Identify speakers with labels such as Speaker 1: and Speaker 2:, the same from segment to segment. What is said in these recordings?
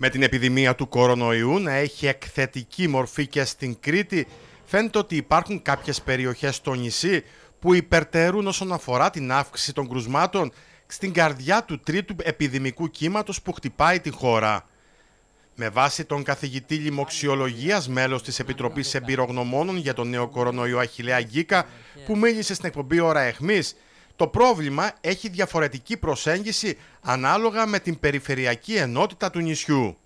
Speaker 1: Με την επιδημία του κορονοϊού να έχει εκθετική μορφή και στην Κρήτη, φαίνεται ότι υπάρχουν κάποιες περιοχές στο νησί που υπερτερούν όσον αφορά την αύξηση των κρουσμάτων στην καρδιά του τρίτου επιδημικού κύματος που χτυπάει τη χώρα. Με βάση τον καθηγητή λιμοξιολογίας, μέλος της Επιτροπής Εμπειρογνωμόνων για τον νέο κορονοϊό Αχιλέα Γκίκα, που μίλησε στην εκπομπή «Ωρα Εχμής», το πρόβλημα έχει διαφορετική προσέγγιση ανάλογα με την περιφερειακή ενότητα του νησιού.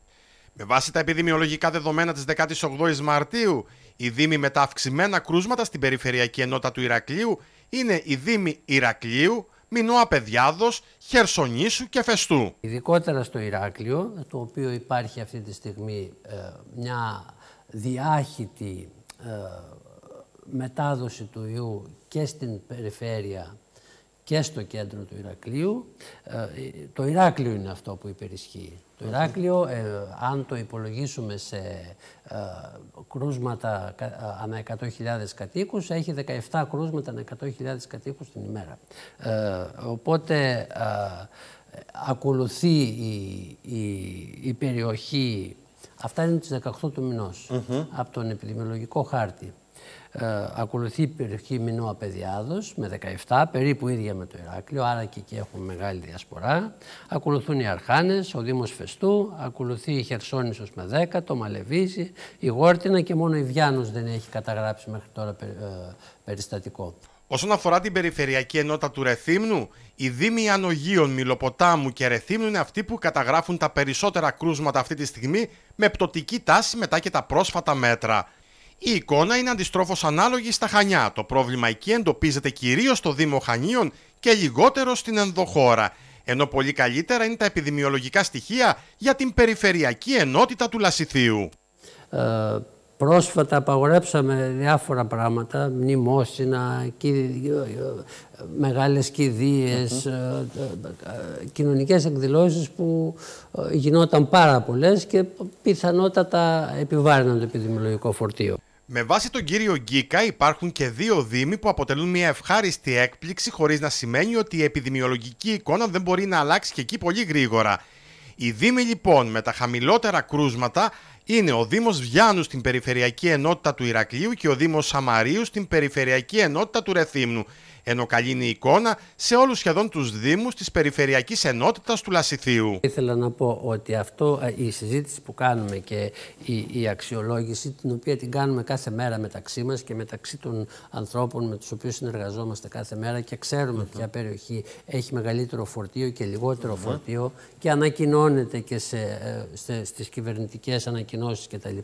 Speaker 1: Με βάση τα επιδημιολογικά δεδομένα της 18ης Μαρτίου, οι δήμοι με τα αυξημένα κρούσματα στην περιφερειακή ενότητα του Ηρακλείου είναι οι δήμοι Ηρακλείου, Μινώα Παιδιάδος, Χερσονήσου και Φεστού.
Speaker 2: Ειδικότερα στο Ηράκλειο, το οποίο υπάρχει αυτή τη στιγμή ε, μια διάχυτη ε, μετάδοση του ιού και στην περιφέρεια και στο κέντρο του Ηρακλείου. Ε, το Ηράκλειο είναι αυτό που υπερισχύει. Το Ηράκλειο, ε, αν το υπολογίσουμε σε ε, κρούσματα ανά 100.000 κατοίκους, έχει 17 κρούσματα ανά 100.000 κατοίκους την ημέρα. Ε, οπότε ακολουθεί η, η, περιοχή, αυτά είναι τις 18 του μηνός, από τον επιδημιολογικό χάρτη. Ε, ακολουθεί η περιοχή Μινώα Παιδιάδος με 17, περίπου ίδια με το Ηράκλειο, άρα και εκεί έχουμε μεγάλη διασπορά. Ακολουθούν οι Αρχάνες, ο Δήμος Φεστού, ακολουθεί η Χερσόνησος με 10, το Μαλεβίζι, η Γόρτινα και μόνο η Βιάνος δεν έχει
Speaker 1: καταγράψει μέχρι τώρα ε, περιστατικό. Όσον αφορά την περιφερειακή ενότητα του Ρεθύμνου, οι Δήμοι Ανογείων, Μιλοποτάμου και Ρεθύμνου είναι αυτοί που καταγράφουν τα περισσότερα κρούσματα αυτή τη στιγμή με πτωτική τάση μετά και τα πρόσφατα μέτρα. Η εικόνα είναι αντιστρόφως ανάλογη στα Χανιά. Το πρόβλημα εκεί εντοπίζεται κυρίως στο Δήμο Χανίων και λιγότερο στην ενδοχώρα. Ενώ πολύ καλύτερα είναι τα επιδημιολογικά στοιχεία για την περιφερειακή ενότητα του Λασιθίου. Ε, πρόσφατα απαγορέψαμε
Speaker 2: διάφορα πράγματα, μνημόσυνα, ε, μεγάλες κηδείες, ε, ε, κοινωνικές εκδηλώσεις που γινόταν πάρα πολλές και πιθανότατα επιβάρυναν το επιδημιολογικό φορτίο.
Speaker 1: Με βάση τον κύριο Γκίκα υπάρχουν και δύο δήμοι που αποτελούν μια ευχάριστη έκπληξη χωρίς να σημαίνει ότι η επιδημιολογική εικόνα δεν μπορεί να αλλάξει και εκεί πολύ γρήγορα. Οι δήμοι λοιπόν με τα χαμηλότερα κρούσματα είναι ο Δήμος Βιάνου στην Περιφερειακή Ενότητα του Ηρακλείου και ο Δήμος Σαμαρίου στην Περιφερειακή Ενότητα του Ρεθύμνου ενώ καλή είναι η εικόνα σε όλους σχεδόν τους Δήμους της Περιφερειακής Ενότητας του Λασιθίου. Ήθελα να πω ότι αυτό, ε,
Speaker 2: η συζήτηση που κάνουμε και η, η αξιολόγηση, την οποία την κάνουμε κάθε μέρα μεταξύ μας και μεταξύ των ανθρώπων με τους οποίους συνεργαζόμαστε κάθε μέρα και ξέρουμε ποια περιοχή έχει μεγαλύτερο φορτίο και λιγότερο ναι. φορτίο και ανακοινώνεται και σε, ε, σε, στις κυβερνητικές ανακοινώσεις κτλ.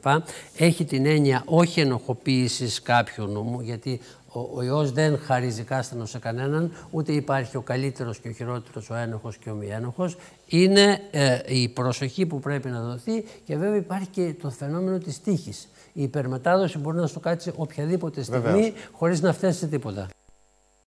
Speaker 2: Έχει την έννοια όχι ενοχοποίησης κάποιου νόμου, γιατί ο, ο δεν χαρίζει κάστανο σε κανέναν, ούτε υπάρχει ο καλύτερος και ο χειρότερος, ο ένοχος και ο μη ένοχος. Είναι ε, η προσοχή που πρέπει να δοθεί και βέβαια υπάρχει και το φαινόμενο της τύχης. Η υπερμετάδοση μπορεί να στο κάτσει οποιαδήποτε στιγμή χωρί χωρίς να φτάσει τίποτα.